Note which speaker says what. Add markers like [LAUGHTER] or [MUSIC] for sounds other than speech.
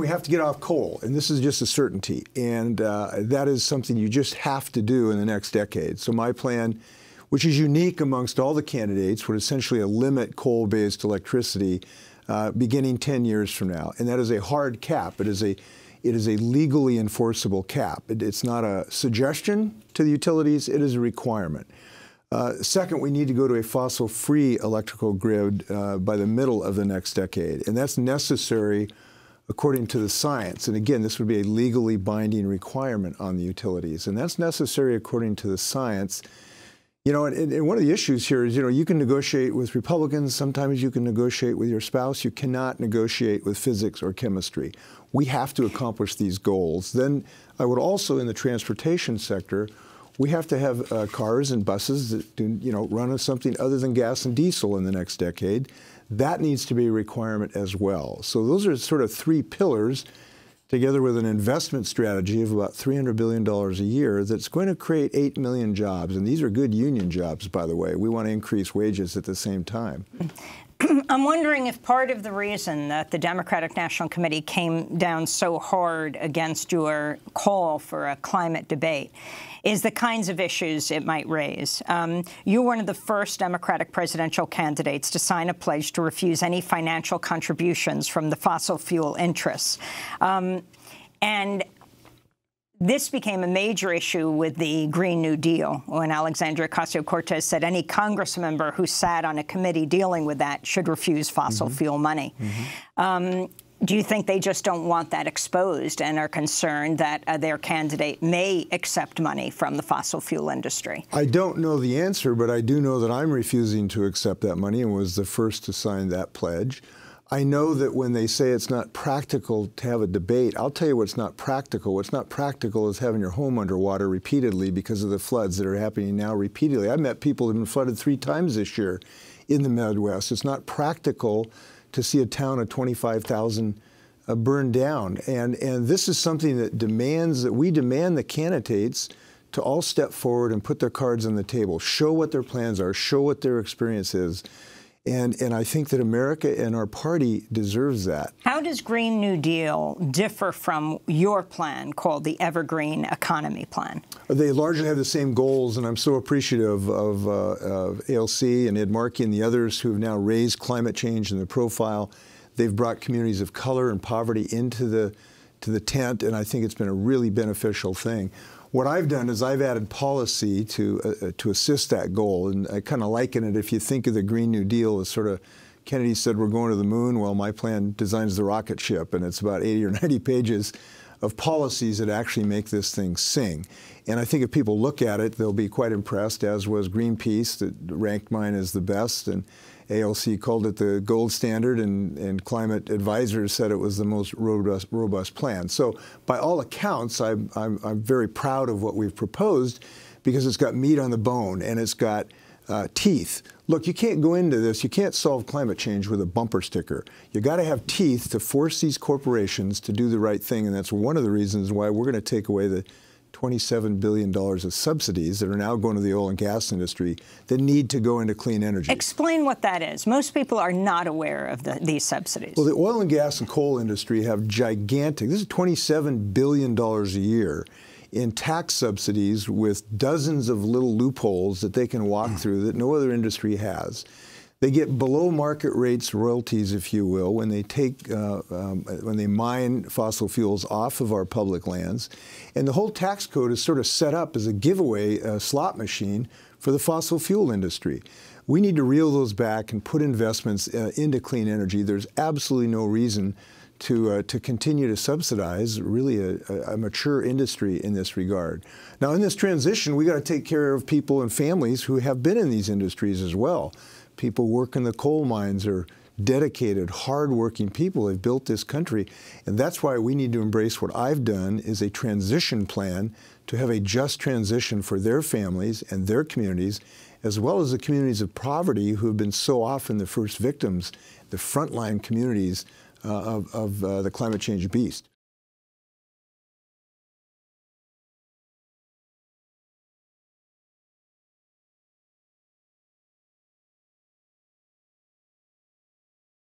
Speaker 1: We have to get off coal, and this is just a certainty. And uh, that is something you just have to do in the next decade. So, my plan, which is unique amongst all the candidates, would essentially limit coal based electricity uh, beginning 10 years from now. And that is a hard cap. It is a it is a legally enforceable cap. It, it's not a suggestion to the utilities, it is a requirement. Uh, second, we need to go to a fossil free electrical grid uh, by the middle of the next decade. And that's necessary according to the science. And again, this would be a legally binding requirement on the utilities. And that's necessary according to the science. You know, and, and, one of the issues here is, you know, you can negotiate with Republicans. Sometimes you can negotiate with your spouse. You cannot negotiate with physics or chemistry. We have to accomplish these goals. Then I would also, in the transportation sector, we have to have uh, cars and buses that, do, you know, run on something other than gas and diesel in the next decade. That needs to be a requirement as well. So those are sort of three pillars together with an investment strategy of about $300 billion a year that's going to create 8 million jobs. And these are good union jobs, by the way. We want to increase wages at the same time.
Speaker 2: [CLEARS THROAT] I'm wondering if part of the reason that the Democratic National Committee came down so hard against your call for a climate debate is the kinds of issues it might raise. Um, you are one of the first Democratic presidential candidates to sign a pledge to refuse any financial contributions from the fossil fuel interests. Um, and this became a major issue with the Green New Deal when Alexandria Ocasio-Cortez said any Congress member who sat on a committee dealing with that should refuse fossil mm -hmm. fuel money. Mm -hmm. um, do you think they just don't want that exposed and are concerned that uh, their candidate may accept money from the fossil fuel industry?
Speaker 1: I don't know the answer, but I do know that I'm refusing to accept that money and was the first to sign that pledge. I know that when they say it's not practical to have a debate, I'll tell you what's not practical. What's not practical is having your home underwater repeatedly because of the floods that are happening now repeatedly. I have met people who've been flooded three times this year in the Midwest. It's not practical to see a town of 25,000 uh, burned down. And, and this is something that demands that we demand the candidates to all step forward and put their cards on the table, show what their plans are, show what their experience is. And, and I think that America and our party deserves that.
Speaker 2: How does Green New Deal differ from your plan called the Evergreen Economy Plan?
Speaker 1: They largely have the same goals, and I'm so appreciative of, uh, of ALC and Ed Markey and the others who have now raised climate change in the profile. They've brought communities of color and poverty into the to the tent, and I think it's been a really beneficial thing. What I've done is I've added policy to uh, uh to assist that goal, and I kind of liken it. If you think of the Green New Deal as sort of Kennedy said we're going to the moon. Well, my plan designs the rocket ship, and it's about 80 or 90 [LAUGHS] pages of policies that actually make this thing sing. And I think if people look at it, they'll be quite impressed, as was Greenpeace, that ranked mine as the best, and ALC called it the gold standard, and, and climate advisors said it was the most robust, robust plan. So by all accounts, I'm, I'm, I'm very proud of what we've proposed because it's got meat on the bone, and it's got – uh, teeth. Look, you can't go into this, you can't solve climate change with a bumper sticker. You got to have teeth to force these corporations to do the right thing, and that's one of the reasons why we're going to take away the $27 billion of subsidies that are now going to the oil and gas industry that need to go into clean energy.
Speaker 2: Explain what that is. Most people are not aware of the, these subsidies. Well,
Speaker 1: the oil and gas and coal industry have gigantic, this is $27 billion a year in tax subsidies with dozens of little loopholes that they can walk mm. through that no other industry has. They get below market rates royalties, if you will, when they take uh, um, when they mine fossil fuels off of our public lands, and the whole tax code is sort of set up as a giveaway uh, slot machine for the fossil fuel industry. We need to reel those back and put investments uh, into clean energy. There's absolutely no reason to, uh, to continue to subsidize really a, a, mature industry in this regard. Now, in this transition, we got to take care of people and families who have been in these industries as well. People work in the coal mines are dedicated, hardworking people. They've built this country, and that's why we need to embrace what I've done is a transition plan to have a just transition for their families and their communities, as well as the communities of poverty who have been so often the first victims, the frontline communities uh, of, of uh, the climate change beast.